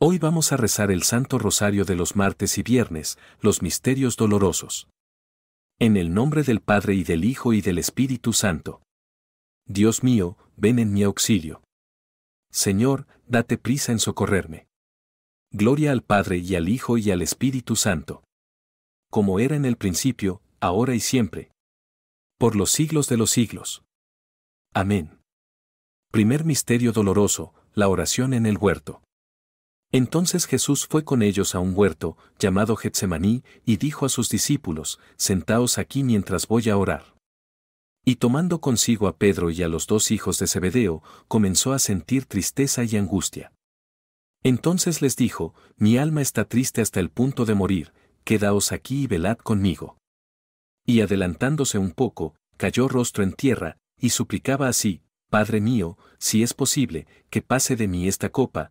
Hoy vamos a rezar el Santo Rosario de los martes y viernes, los misterios dolorosos. En el nombre del Padre y del Hijo y del Espíritu Santo. Dios mío, ven en mi auxilio. Señor, date prisa en socorrerme. Gloria al Padre y al Hijo y al Espíritu Santo. Como era en el principio, ahora y siempre. Por los siglos de los siglos. Amén. Primer misterio doloroso, la oración en el huerto. Entonces Jesús fue con ellos a un huerto, llamado Getsemaní, y dijo a sus discípulos, Sentaos aquí mientras voy a orar. Y tomando consigo a Pedro y a los dos hijos de Zebedeo, comenzó a sentir tristeza y angustia. Entonces les dijo, Mi alma está triste hasta el punto de morir, quedaos aquí y velad conmigo. Y adelantándose un poco, cayó rostro en tierra, y suplicaba así, Padre mío, si es posible, que pase de mí esta copa,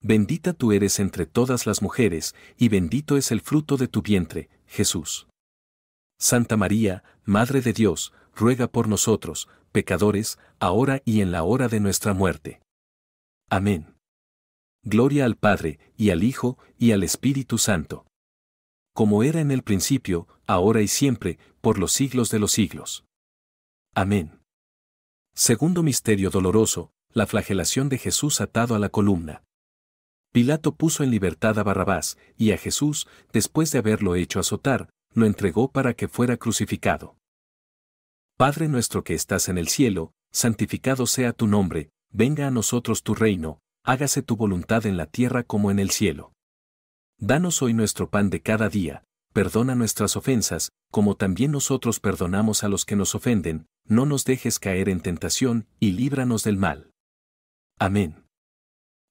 Bendita tú eres entre todas las mujeres, y bendito es el fruto de tu vientre, Jesús. Santa María, Madre de Dios, ruega por nosotros, pecadores, ahora y en la hora de nuestra muerte. Amén. Gloria al Padre, y al Hijo, y al Espíritu Santo. Como era en el principio, ahora y siempre, por los siglos de los siglos. Amén. Segundo misterio doloroso, la flagelación de Jesús atado a la columna. Pilato puso en libertad a Barrabás, y a Jesús, después de haberlo hecho azotar, lo entregó para que fuera crucificado. Padre nuestro que estás en el cielo, santificado sea tu nombre, venga a nosotros tu reino, hágase tu voluntad en la tierra como en el cielo. Danos hoy nuestro pan de cada día, perdona nuestras ofensas, como también nosotros perdonamos a los que nos ofenden, no nos dejes caer en tentación, y líbranos del mal. Amén.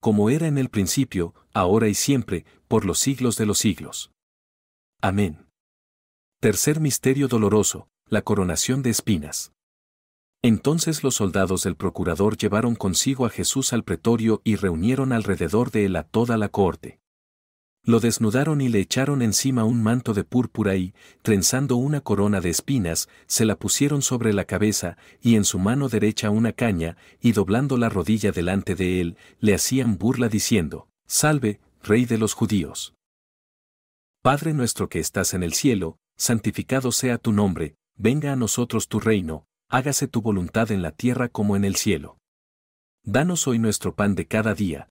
como era en el principio, ahora y siempre, por los siglos de los siglos. Amén. Tercer misterio doloroso, la coronación de espinas. Entonces los soldados del procurador llevaron consigo a Jesús al pretorio y reunieron alrededor de él a toda la corte. Lo desnudaron y le echaron encima un manto de púrpura y, trenzando una corona de espinas, se la pusieron sobre la cabeza, y en su mano derecha una caña, y doblando la rodilla delante de él, le hacían burla diciendo, Salve, Rey de los judíos. Padre nuestro que estás en el cielo, santificado sea tu nombre, venga a nosotros tu reino, hágase tu voluntad en la tierra como en el cielo. Danos hoy nuestro pan de cada día,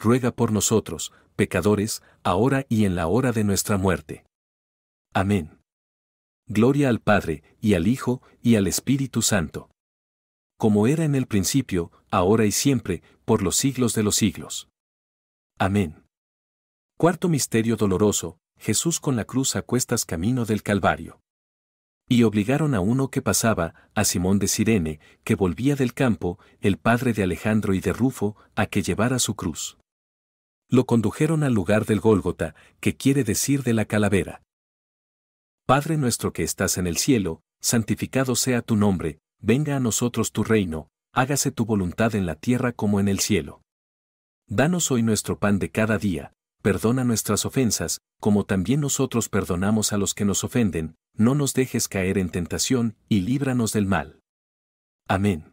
ruega por nosotros, pecadores, ahora y en la hora de nuestra muerte. Amén. Gloria al Padre, y al Hijo, y al Espíritu Santo. Como era en el principio, ahora y siempre, por los siglos de los siglos. Amén. Cuarto misterio doloroso, Jesús con la cruz a cuestas camino del Calvario. Y obligaron a uno que pasaba, a Simón de Sirene, que volvía del campo, el padre de Alejandro y de Rufo, a que llevara su cruz lo condujeron al lugar del Gólgota, que quiere decir de la calavera. Padre nuestro que estás en el cielo, santificado sea tu nombre, venga a nosotros tu reino, hágase tu voluntad en la tierra como en el cielo. Danos hoy nuestro pan de cada día, perdona nuestras ofensas, como también nosotros perdonamos a los que nos ofenden, no nos dejes caer en tentación, y líbranos del mal. Amén.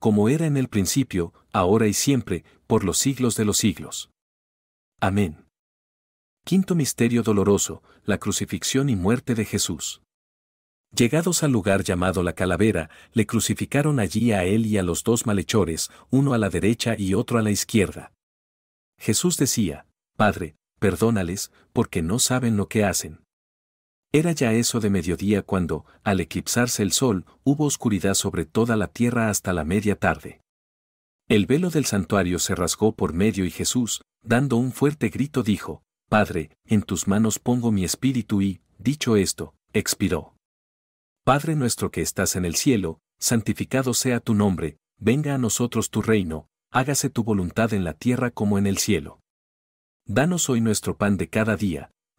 como era en el principio, ahora y siempre, por los siglos de los siglos. Amén. Quinto Misterio Doloroso, la crucifixión y muerte de Jesús. Llegados al lugar llamado la calavera, le crucificaron allí a él y a los dos malhechores, uno a la derecha y otro a la izquierda. Jesús decía, Padre, perdónales, porque no saben lo que hacen. Era ya eso de mediodía cuando, al eclipsarse el sol, hubo oscuridad sobre toda la tierra hasta la media tarde. El velo del santuario se rasgó por medio y Jesús, dando un fuerte grito, dijo, Padre, en tus manos pongo mi espíritu y, dicho esto, expiró. Padre nuestro que estás en el cielo, santificado sea tu nombre, venga a nosotros tu reino, hágase tu voluntad en la tierra como en el cielo. Danos hoy nuestro pan de cada día,